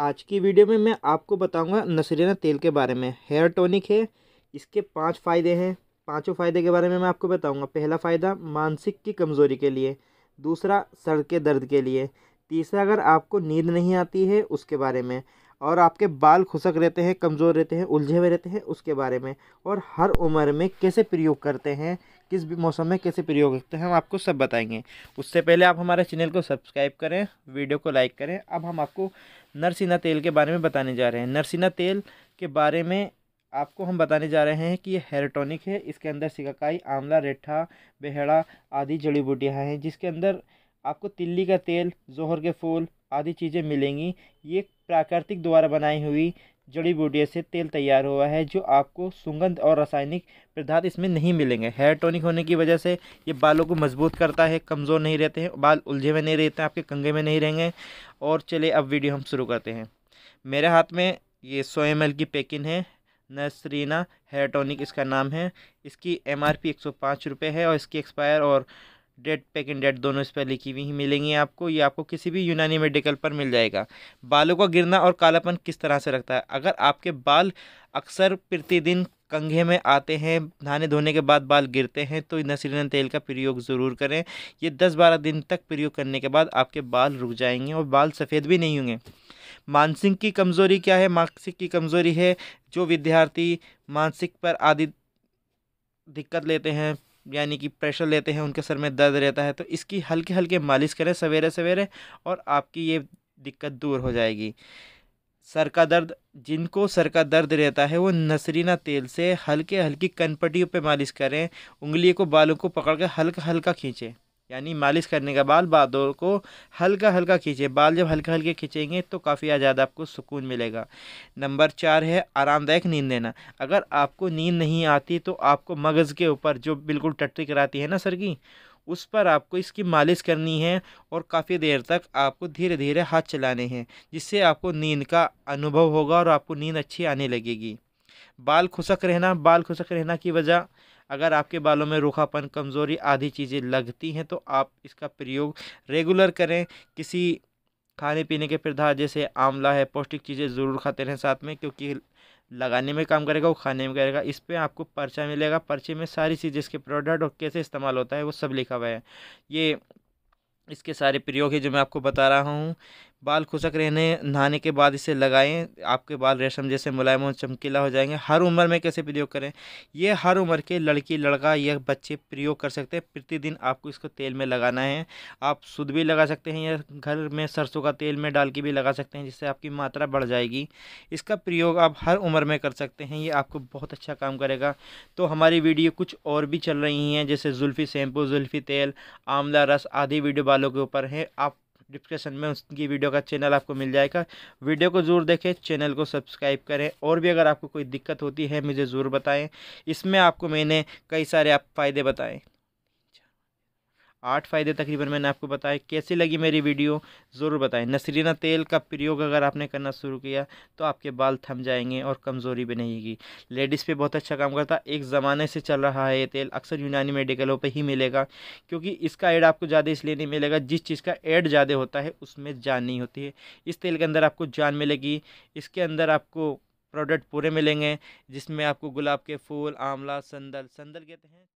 आज की वीडियो में मैं आपको बताऊंगा नसरीना तेल के बारे में हेयर टॉनिक है इसके पांच फ़ायदे हैं पांचों फ़ायदे के बारे में मैं आपको बताऊंगा पहला फ़ायदा मानसिक की कमज़ोरी के लिए दूसरा सर के दर्द के लिए तीसरा अगर आपको नींद नहीं आती है उसके बारे में और आपके बाल खुसक रहते हैं कमज़ोर रहते हैं उलझे हुए रहते हैं उसके बारे में और हर उम्र में कैसे प्रयोग करते हैं किस भी मौसम में कैसे प्रयोग करते हैं हम आपको सब बताएंगे उससे पहले आप हमारे चैनल को सब्सक्राइब करें वीडियो को लाइक करें अब हम आपको नरसिना तेल के बारे में बताने जा रहे हैं नरसिना तेल के बारे में आपको हम बताने जा रहे हैं कि ये हेयर है इसके अंदर सिकाकाई आंवला रेठा बेहड़ा आदि जड़ी बूटियाँ हैं जिसके अंदर आपको तिल्ली का तेल जोहर के फूल आदि चीज़ें मिलेंगी ये प्राकृतिक द्वारा बनाई हुई जड़ी बूटियों से तेल तैयार हुआ है जो आपको सुगंध और रासायनिक पदार्थ इसमें नहीं मिलेंगे हेयर टॉनिक होने की वजह से ये बालों को मजबूत करता है कमज़ोर नहीं रहते हैं बाल उलझे में नहीं रहते हैं आपके कंगे में नहीं रहेंगे और चले अब वीडियो हम शुरू करते हैं मेरे हाथ में ये सौ एम की पैकिंग है नसरीना हेयर टॉनिक इसका नाम है इसकी एम आर पी है और इसकी एक्सपायर और डेट पैक एंड डेट दोनों इस पर लिखी हुई ही मिलेंगी आपको ये आपको किसी भी यूनानी मेडिकल पर मिल जाएगा बालों का गिरना और कालापन किस तरह से रखता है अगर आपके बाल अक्सर प्रतिदिन कंघे में आते हैं नहाने धोने के बाद बाल गिरते हैं तो नसीरन तेल का प्रयोग ज़रूर करें ये दस बारह दिन तक प्रयोग करने के बाद आपके बाल रुक जाएंगे और बाल सफ़ेद भी नहीं होंगे मानसिक की कमज़ोरी क्या है मानसिक की कमज़ोरी है जो विद्यार्थी मानसिक पर आदि दिक्कत लेते हैं यानी कि प्रेशर लेते हैं उनके सर में दर्द रहता है तो इसकी हल्के हल्के मालिश करें सवेरे सवेरे और आपकी ये दिक्कत दूर हो जाएगी सर का दर्द जिनको सर का दर्द रहता है वो नसरीना तेल से हल्के हल्की कनपटियों पे मालिश करें उंगली को बालों को पकड़ कर हल्का हल्का खींचें यानी मालिश करने के बाद बालों को हल्का हल्का खींचे बाल जब हल्का हल्के खींचेंगे तो काफ़ी ज़्यादा आपको सुकून मिलेगा नंबर चार है आरामदायक नींद लेना अगर आपको नींद नहीं आती तो आपको मगज़ के ऊपर जो बिल्कुल टट्टी कराती है ना सर की उस पर आपको इसकी मालिश करनी है और काफ़ी देर तक आपको धीरे धीरे हाथ चलाने हैं जिससे आपको नींद का अनुभव होगा और आपको नींद अच्छी आने लगेगी बाल खुशक रहना बाल खुशक रहना की वजह अगर आपके बालों में रूखापन कमज़ोरी आदि चीज़ें लगती हैं तो आप इसका प्रयोग रेगुलर करें किसी खाने पीने के पदार्थ जैसे आंवला है पौष्टिक चीज़ें ज़रूर खाते रहें साथ में क्योंकि लगाने में काम करेगा वो खाने में करेगा इस पर आपको पर्चा मिलेगा पर्चे में सारी चीज़ इसके प्रोडक्ट और कैसे इस्तेमाल होता है वो सब लिखा हुआ है ये इसके सारे प्रयोग है जो मैं आपको बता रहा हूँ बाल खुशक रहने नहाने के बाद इसे लगाएं आपके बाल रेशम जैसे मुलायम और चमकीला हो जाएंगे हर उम्र में कैसे प्रयोग करें ये हर उम्र के लड़की लड़का या बच्चे प्रयोग कर सकते हैं प्रतिदिन आपको इसको तेल में लगाना है आप शुद्ध भी लगा सकते हैं या घर में सरसों का तेल में डाल के भी लगा सकते हैं जिससे आपकी मात्रा बढ़ जाएगी इसका प्रयोग आप हर उम्र में कर सकते हैं ये आपको बहुत अच्छा काम करेगा तो हमारी वीडियो कुछ और भी चल रही हैं जैसे जुल्फ़ी शैम्पू जुल्फ़ी तेल आंवला रस आदि वीडियो बालों के ऊपर हैं आप डिस्क्रिप्शन में उसकी वीडियो का चैनल आपको मिल जाएगा वीडियो को ज़रूर देखें चैनल को सब्सक्राइब करें और भी अगर आपको कोई दिक्कत होती है मुझे ज़रूर बताएं इसमें आपको मैंने कई सारे आप फ़ायदे बताएं आठ फ़ायदे तकरीबन मैंने आपको बताए कैसी लगी मेरी वीडियो ज़रूर बताएं नसरीना तेल का प्रयोग अगर आपने करना शुरू किया तो आपके बाल थम जाएंगे और कमज़ोरी भी नहीं होगी लेडीज़ पे बहुत अच्छा काम करता एक ज़माने से चल रहा है ये तेल अक्सर यूनानी मेडिकलों पर ही मिलेगा क्योंकि इसका एड आपको ज़्यादा इसलिए नहीं मिलेगा जिस चीज़ का एड ज़्यादा होता है उसमें जान नहीं होती है इस तेल के अंदर आपको जान मिलेगी इसके अंदर आपको प्रोडक्ट पूरे मिलेंगे जिसमें आपको गुलाब के फूल आंवला संदल संदल कहते हैं